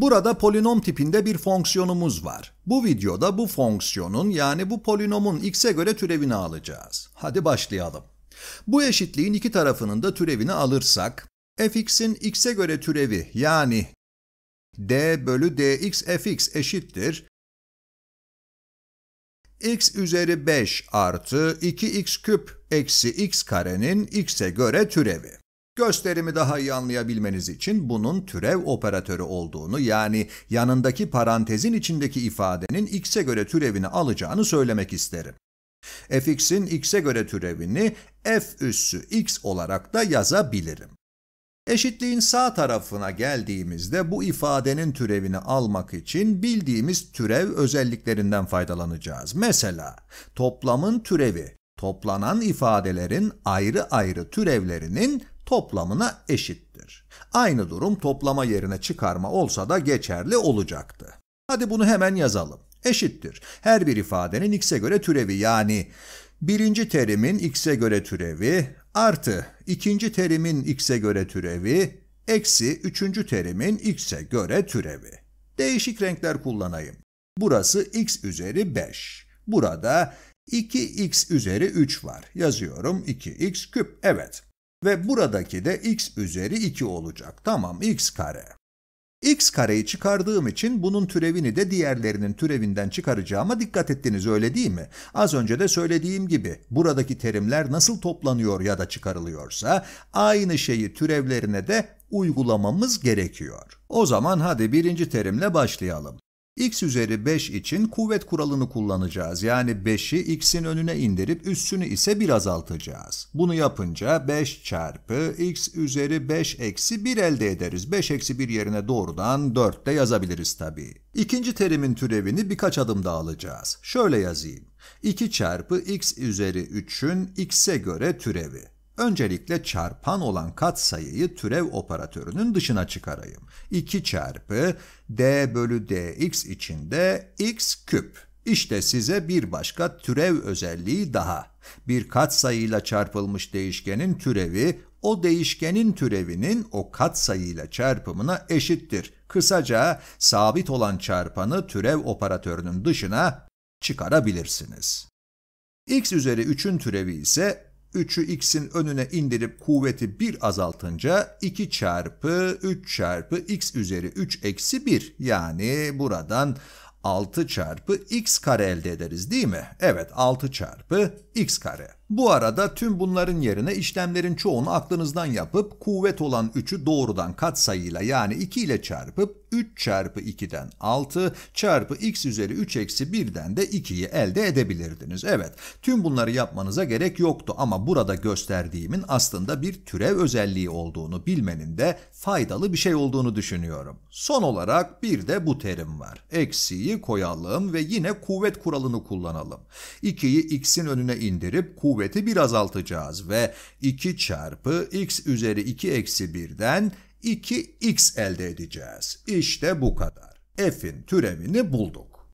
Burada polinom tipinde bir fonksiyonumuz var. Bu videoda bu fonksiyonun yani bu polinomun x'e göre türevini alacağız. Hadi başlayalım. Bu eşitliğin iki tarafının da türevini alırsak, fx'in x'e göre türevi yani d bölü dx fx eşittir. x üzeri 5 artı 2x küp eksi x karenin x'e göre türevi. Gösterimi daha iyi anlayabilmeniz için bunun türev operatörü olduğunu yani yanındaki parantezin içindeki ifadenin x'e göre türevini alacağını söylemek isterim. fx'in x'e göre türevini f üssü x olarak da yazabilirim. Eşitliğin sağ tarafına geldiğimizde bu ifadenin türevini almak için bildiğimiz türev özelliklerinden faydalanacağız. Mesela toplamın türevi, toplanan ifadelerin ayrı ayrı türevlerinin toplamına eşittir. Aynı durum toplama yerine çıkarma olsa da geçerli olacaktı. Hadi bunu hemen yazalım. Eşittir. Her bir ifadenin x'e göre türevi yani birinci terimin x'e göre türevi artı ikinci terimin x'e göre türevi eksi üçüncü terimin x'e göre türevi. Değişik renkler kullanayım. Burası x üzeri 5. Burada 2x üzeri 3 var. Yazıyorum 2x küp. Evet. Ve buradaki de x üzeri 2 olacak. Tamam x kare. x kareyi çıkardığım için bunun türevini de diğerlerinin türevinden çıkaracağıma dikkat ettiniz öyle değil mi? Az önce de söylediğim gibi buradaki terimler nasıl toplanıyor ya da çıkarılıyorsa aynı şeyi türevlerine de uygulamamız gerekiyor. O zaman hadi birinci terimle başlayalım x üzeri 5 için kuvvet kuralını kullanacağız. Yani 5'i x'in önüne indirip üssünü ise 1 azaltacağız. Bunu yapınca 5 çarpı x üzeri 5 eksi 1 elde ederiz. 5 eksi 1 yerine doğrudan 4 de yazabiliriz tabii. İkinci terimin türevini birkaç adım daha alacağız. Şöyle yazayım. 2 çarpı x üzeri 3'ün x'e göre türevi. Öncelikle çarpan olan katsayıyı türev operatörünün dışına çıkarayım. 2 çarpı d bölü dx içinde x küp. İşte size bir başka türev özelliği daha. Bir katsayıyla çarpılmış değişkenin türevi o değişkenin türevinin o katsayıyla çarpımına eşittir. Kısaca sabit olan çarpanı türev operatörünün dışına çıkarabilirsiniz. x üzeri 3'ün türevi ise 3'ü x'in önüne indirip kuvveti 1 azaltınca 2 çarpı 3 çarpı x üzeri 3 eksi 1 yani buradan 6 çarpı x kare elde ederiz değil mi? Evet 6 çarpı x kare. Bu arada tüm bunların yerine işlemlerin çoğunu aklınızdan yapıp kuvvet olan 3'ü doğrudan kat sayıyla yani 2 ile çarpıp 3 çarpı 2'den 6 çarpı x üzeri 3 eksi 1'den de 2'yi elde edebilirdiniz. Evet tüm bunları yapmanıza gerek yoktu ama burada gösterdiğimin aslında bir türev özelliği olduğunu bilmenin de faydalı bir şey olduğunu düşünüyorum. Son olarak bir de bu terim var. Eksiyi koyalım ve yine kuvvet kuralını kullanalım. 2'yi x'in önüne indirip kuvvet kuvveti bir azaltacağız ve 2 çarpı x üzeri 2 eksi 1'den 2x elde edeceğiz. İşte bu kadar. F'in türevini bulduk.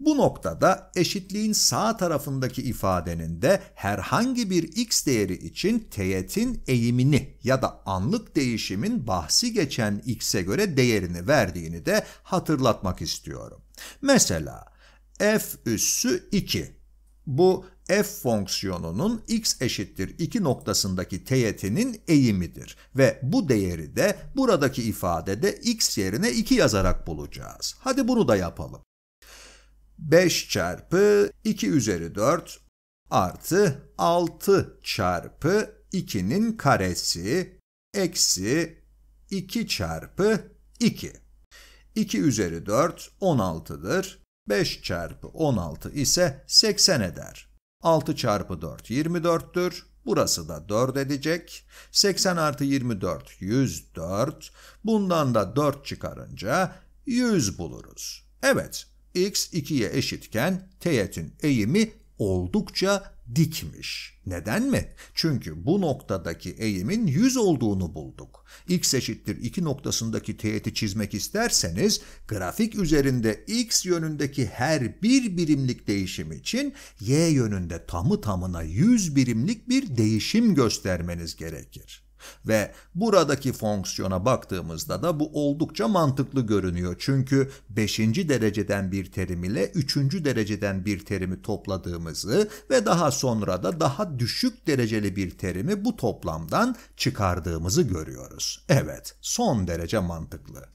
Bu noktada eşitliğin sağ tarafındaki ifadenin de herhangi bir x değeri için teğetin eğimini ya da anlık değişimin bahsi geçen x'e göre değerini verdiğini de hatırlatmak istiyorum. Mesela f üssü 2. Bu f fonksiyonunun x eşittir 2 noktasındaki teğetinin eğimidir ve bu değeri de buradaki ifadede x yerine 2 yazarak bulacağız. Hadi bunu da yapalım. 5 çarpı 2 üzeri 4 artı 6 çarpı 2'nin karesi eksi 2 çarpı 2. 2 üzeri 4 16'dır. 5 çarpı 16 ise 80 eder. 6 çarpı 4 24'tür. Burası da 4 edecek. 80 artı 24 104. Bundan da 4 çıkarınca 100 buluruz. Evet, x 2'ye eşitken teğetin eğimi oldukça dikmiş. Neden mi? Çünkü bu noktadaki eğimin 100 olduğunu bulduk. x eşittir 2 noktasındaki teğeti çizmek isterseniz grafik üzerinde x yönündeki her bir birimlik değişim için y yönünde tamı tamına 100 birimlik bir değişim göstermeniz gerekir. Ve buradaki fonksiyona baktığımızda da bu oldukça mantıklı görünüyor. Çünkü 5. dereceden bir terim ile 3. dereceden bir terimi topladığımızı ve daha sonra da daha düşük dereceli bir terimi bu toplamdan çıkardığımızı görüyoruz. Evet, son derece mantıklı.